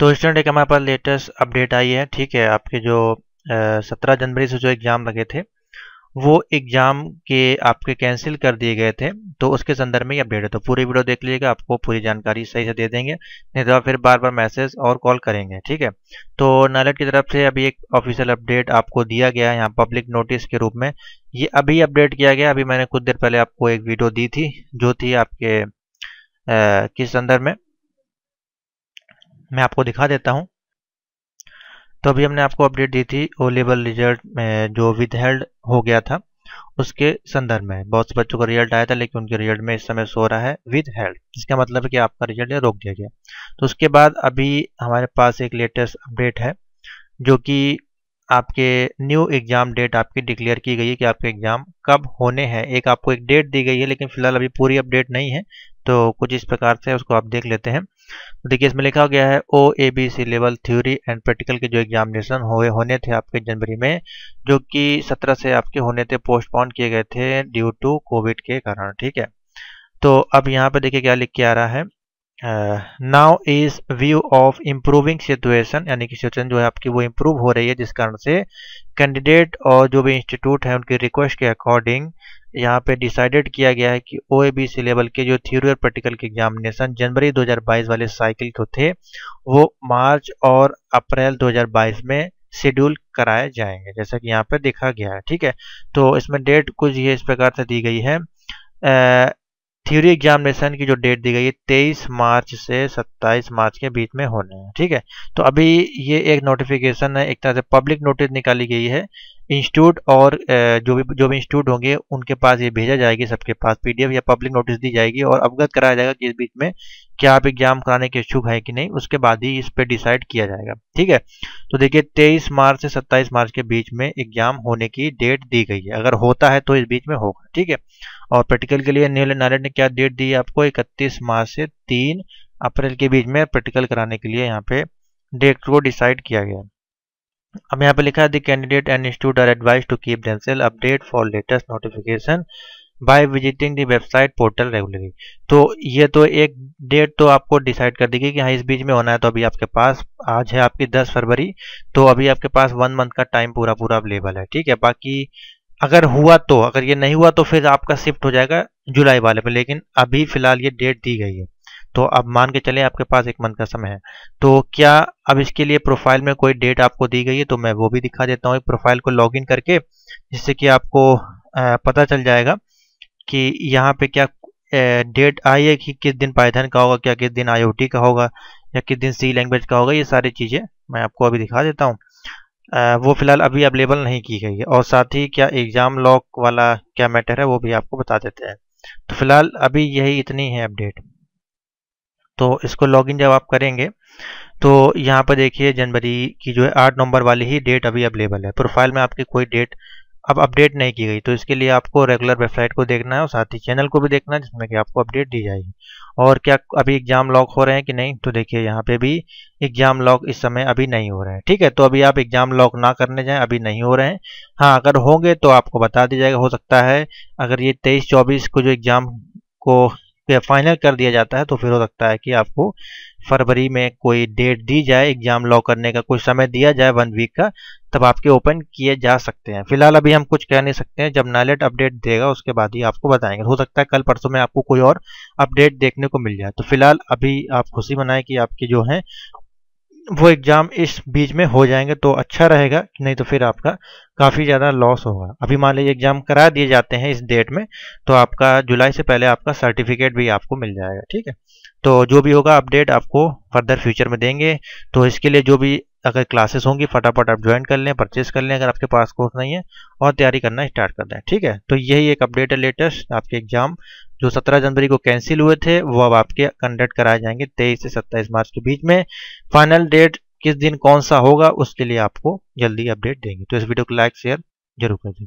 तो स्टूडेंट एक हमारे पास लेटेस्ट अपडेट आई है ठीक है आपके जो सत्रह जनवरी से जो एग्ज़ाम लगे थे वो एग्ज़ाम के आपके कैंसिल कर दिए गए थे तो उसके संदर्भ में ये अपडेट है तो पूरी वीडियो देख लीजिएगा आपको पूरी जानकारी सही से दे देंगे नहीं तो आप फिर बार बार मैसेज और कॉल करेंगे ठीक है तो नालेट की तरफ से अभी एक ऑफिशियल अपडेट आपको दिया गया है यहाँ पब्लिक नोटिस के रूप में ये अभी अपडेट किया गया अभी मैंने कुछ देर पहले आपको एक वीडियो दी थी जो थी आपके किस संदर्भ में मैं आपको दिखा देता हूँ तो अभी हमने आपको अपडेट दी थी ओ लेवल रिजल्ट में जो विद हेल्ड हो गया था उसके संदर्भ में बहुत से बच्चों का रिजल्ट आया था लेकिन उनके रिजल्ट में इस समय सो रहा है विद हेल्ड इसका मतलब है कि आपका रिजल्ट रोक दिया गया तो उसके बाद अभी हमारे पास एक लेटेस्ट अपडेट है जो कि आपके न्यू एग्ज़ाम डेट आपकी डिक्लेयर की गई है कि आपके एग्ज़ाम कब होने हैं एक आपको एक डेट दी गई है लेकिन फिलहाल अभी पूरी अपडेट नहीं है तो कुछ इस प्रकार से उसको आप देख लेते हैं तो देखिए इसमें लिखा गया है O A B C level theory and practical के जो एग्जामिनेशन हुए होने थे आपके जनवरी में जो कि सत्रह से आपके होने थे पोस्टपोन किए गए थे ड्यू टू कोविड के कारण ठीक है तो अब यहाँ पे देखिए क्या लिख के आ रहा है now is view of improving situation यानी कि सिचुएशन जो है आपकी वो इम्प्रूव हो रही है जिस कारण से कैंडिडेट और जो भी इंस्टीट्यूट है उनकी रिक्वेस्ट के अकॉर्डिंग यहाँ पे डिसाइडेड किया गया है कि ओ ए बी सी लेवल के जो थ्योरी और प्रैक्टिकल के एग्जामिनेशन जनवरी 2022 वाले साइकिल को थे वो मार्च और अप्रैल 2022 में शेड्यूल कराए जाएंगे जैसा कि यहाँ पे देखा गया है ठीक है तो इसमें डेट कुछ ये इस प्रकार से दी गई है uh, थ्योरी एग्जामिनेशन की जो डेट दी गई है तेईस मार्च से सत्ताईस मार्च के बीच में होने हैं ठीक है तो अभी ये एक नोटिफिकेशन है एक तरह से पब्लिक नोटिस निकाली गई है इंस्टीट्यूट और जो भी जो भी इंस्टीट्यूट होंगे उनके पास ये भेजा जाएगी सबके पास पीडीएफ या पब्लिक नोटिस दी जाएगी और अवगत कराया जाएगा कि इस बीच में क्या आप एग्जाम कराने के इच्छुक है कि नहीं उसके बाद ही इस पर डिसाइड किया जाएगा ठीक है तो देखिए 23 मार्च से 27 मार्च के बीच में एग्जाम होने की डेट दी गई है अगर होता है तो इस बीच में होगा ठीक है और प्रैक्टिकल के लिए नील नारायण ने क्या डेट दी है आपको इकतीस मार्च से तीन अप्रैल के बीच में प्रैक्टिकल कराने के लिए यहाँ पे डेट को डिसाइड किया गया अब यहाँ पे लिखा है the candidate and institute are advised to keep themselves update for latest notification by visiting the website portal regularly तो ये तो एक डेट तो आपको डिसाइड कर देगी कि हाँ इस बीच में होना है तो अभी आपके पास आज है आपकी 10 फरवरी तो अभी आपके पास वन मंथ का टाइम पूरा पूरा अवेलेबल है ठीक है बाकी अगर हुआ तो अगर ये नहीं हुआ तो फिर आपका शिफ्ट हो जाएगा जुलाई वाले में लेकिन अभी फिलहाल ये डेट दी गई है तो अब मान के चले आपके पास एक मंथ का समय है तो क्या अब इसके लिए प्रोफाइल में कोई डेट आपको दी गई है तो मैं वो भी दिखा देता हूँ एक प्रोफाइल को लॉगिन करके जिससे कि आपको पता चल जाएगा कि यहाँ पे क्या डेट आई है कि किस दिन पाइथन का होगा क्या किस दिन आईओटी का होगा या किस दिन सी लैंग्वेज का होगा ये सारी चीज़ें मैं आपको अभी दिखा देता हूँ वो फिलहाल अभी अवेलेबल नहीं की गई है और साथ ही क्या एग्ज़ाम लॉक वाला क्या मैटर है वो भी आपको बता देते हैं तो फिलहाल अभी यही इतनी है अपडेट तो इसको लॉगिन जब आप करेंगे तो यहाँ पर देखिए जनवरी की जो है आठ नंबर वाली ही डेट अभी अवेलेबल है प्रोफाइल में आपकी कोई डेट अब अपडेट नहीं की गई तो इसके लिए आपको रेगुलर वेबसाइट को देखना है और साथ ही चैनल को भी देखना है जिसमें कि आपको अपडेट दी जाएगी और क्या अभी एग्जाम लॉक हो रहे हैं कि नहीं तो देखिए यहाँ पे भी एग्जाम लॉक इस समय अभी नहीं हो रहे हैं ठीक है तो अभी आप एग्जाम लॉक ना करने जाएं अभी नहीं हो रहे हैं हाँ अगर होंगे तो आपको बता दिया जाएगा हो सकता है अगर ये तेईस चौबीस को जो एग्जाम को फाइनल कर दिया जाता है तो फिर हो सकता है कि आपको फरवरी में कोई डेट दी जाए एग्जाम लॉ करने का कोई समय दिया जाए वन वीक का तब आपके ओपन किए जा सकते हैं फिलहाल अभी हम कुछ कह नहीं सकते हैं जब नालेट अपडेट देगा उसके बाद ही आपको बताएंगे हो सकता है कल परसों में आपको कोई और अपडेट देखने को मिल जाए तो फिलहाल अभी आप खुशी मनाएं कि आपके जो हैं वो एग्ज़ाम इस बीच में हो जाएंगे तो अच्छा रहेगा नहीं तो फिर आपका काफ़ी ज़्यादा लॉस होगा अभी मान लीजिए एग्ज़ाम करा दिए जाते हैं इस डेट में तो आपका जुलाई से पहले आपका सर्टिफिकेट भी आपको मिल जाएगा ठीक है तो जो भी होगा अपडेट आपको फर्दर फ्यूचर में देंगे तो इसके लिए जो भी अगर क्लासेस होंगी फटाफट आप ज्वाइन कर लें परचेज कर लें अगर आपके पास कोर्स नहीं है और तैयारी करना स्टार्ट कर दें ठीक है तो यही एक अपडेट है लेटेस्ट आपके एग्जाम जो 17 जनवरी को कैंसिल हुए थे वो अब आपके कंडक्ट कराए जाएंगे 23 से 27 मार्च के बीच में फाइनल डेट किस दिन कौन सा होगा उसके लिए आपको जल्दी अपडेट देंगे तो इस वीडियो को लाइक शेयर जरूर कर दें